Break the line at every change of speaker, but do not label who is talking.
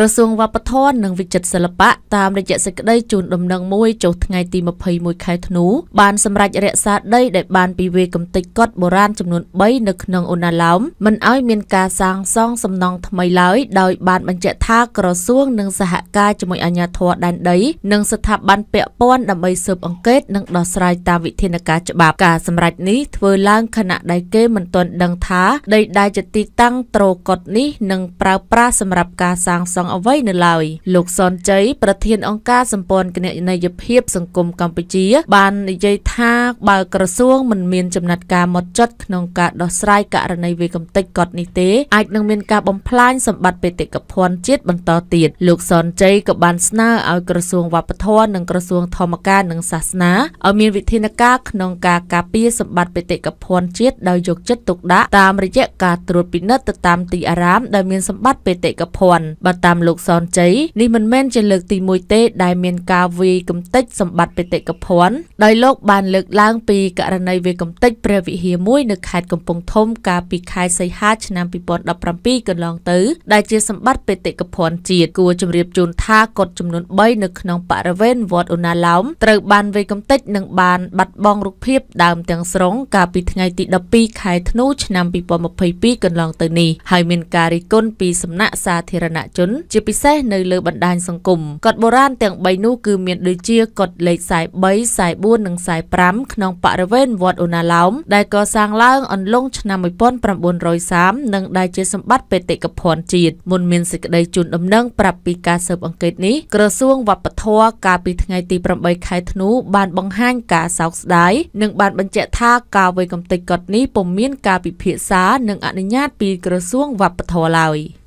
ក្រសួងវប្បធម៌និងវិចិត្រសិល្បៈតាមរយៈសេចក្តីជូនដំណឹងមួយចុះថ្ងៃទី21ខែធ្នូបានសម្រេចរក្សាដីដែលបានពីវេកំតិចកត់បុរាណចំនួន3នៅក្នុងអូណាឡោម មិនឲ្យមានការសាងសង់សំណង់ថ្មីឡើយដោយបានបញ្ជាក់ថាក្រសួងនិងសហការជាមួយអាជ្ញាធរដែនដីនិងស្ថាប័នពាក់ព័ន្ធដើម្បីស៊ើបអង្កេតនិងដោះស្រាយតាមវិធានការច្បាប់ការសម្រេចនេះធ្វើឡើងខណៈដែលគេមិនទាន់ដឹងថាដីដែលជាទីតាំងត្រកត់នេះនឹងប្រើប្រាស់សម្រាប់ការសាងសង់អ្វីនៅឡើយលោកសនជ័យប្រធានអង្គការសម្ព័ន្ធគណនេយ្យភាពសង្គមកម្ពុជា បាននិយាយថាបើក្រសួងមិនមានចំណាត់ការមុតចត់ក្នុងការដោះស្រាយករណីវាកំតិចកត់នេះទេអាចនឹងមានការបំផ្លាញសម្បត្តិបេតិកភណ្ឌជាតិបន្តទៀតលោកសនជ័យក៏បានស្នើឲ្យក្រសួងវប្បធម៌និងក្រសួងធម្មការនិងសាសនាឲ្យមានវិធានការក្នុងការការពារសម្បត្តិបេតិកភណ្ឌជាតិដោយយកចិត្តទុកដាក់តាមរយៈការត្រួតពិនិត្យទៅតាមទីអារាមដែលមានសម្បត្តិបេតិកភណ្ឌបើតាមតាមលោកសនជ័យនេះមិនមែនជាលើកទី1ទេ ដែលមានការវាយកំទេចសម្បត្តិបេតិកភណ្ឌដោយលោក បាន លើកឡើងពីករណីវាយកំទេចព្រះវិហារមួយ នៅខេត្តកំពង់ធំកាលពីខែសីហាឆ្នាំ2017កន្លងទៅ ដែលជា សម្បត្តិបេតិកភណ្ឌជាតិគួរជម្រាបជូនថាកុដចំនួន3នៅក្នុងបរិវេណវត្តអូណាឡោមត្រូវបានវាយកំទេចនិងបានបាត់បង់រូបភាពដើមទាំងស្រុងកាលពីថ្ងៃទី12ខែធ្នូ ឆ្នាំ2022កន្លងទៅនេះហើយមានការរិះគន់ពីសំណាក់សាធារណជនជាពិសេសនៅលើបណ្ដាញសង្គមកុដបុរាណទាំង3នោះគឺមានដូចជាកុដលេខ43 44និង45ក្នុងបរិវេណវត្តអូណាឡោម ដែលកសាងឡើងអន្លង់ឆ្នាំ1930និងដែលជាសម្បត្តិបេតិកភណ្ឌជាតិមុនមានសេចក្តីជូនដំណឹងប្រាប់ពីការស៊ើបអង្កេតនេះក្រសួងវប្បធម៌កាលពីថ្ងៃទី8ខែធ្នូបានបង្ហាញការសោកស្ដាយនិង បានបញ្ជាក់ថាការវេយកំទេចកុដនេះពុំមានការពិភាក្សា និងអនុញ្ញាត ពីក្រសួងវប្បធម៌ឡើយ។